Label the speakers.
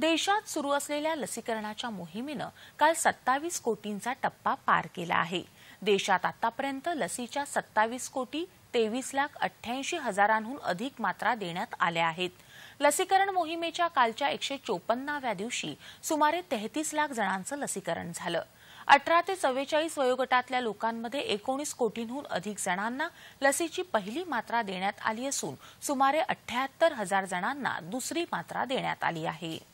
Speaker 1: देशात सुरू असलेल्या लसीकरणाच्या मोहिमेनं काल सत्तावीस कोटींचा टप्पा पार केला आहे देशात आतापर्यंत लसीच्या सत्तावीस कोटी तेवीस लाख अठ्ठ्याऐंशी हजारांहून अधिक मात्रा देण्यात आल्या आहेत लसीकरण मोहिमेच्या कालच्या एकशे चोपन्नाव्या दिवशी सुमारे तेहतीस लाख जणांचं लसीकरण झालं अठरा ते चव्वेचाळीस वयोगटातल्या लोकांमध्ये एकोणीस कोटींहून अधिक जणांना लसीची पहिली मात्रा देण्यात आली असून सुमारे अठ्ठ्याहत्तर हजार जणांना दुसरी मात्रा देण्यात आली आहे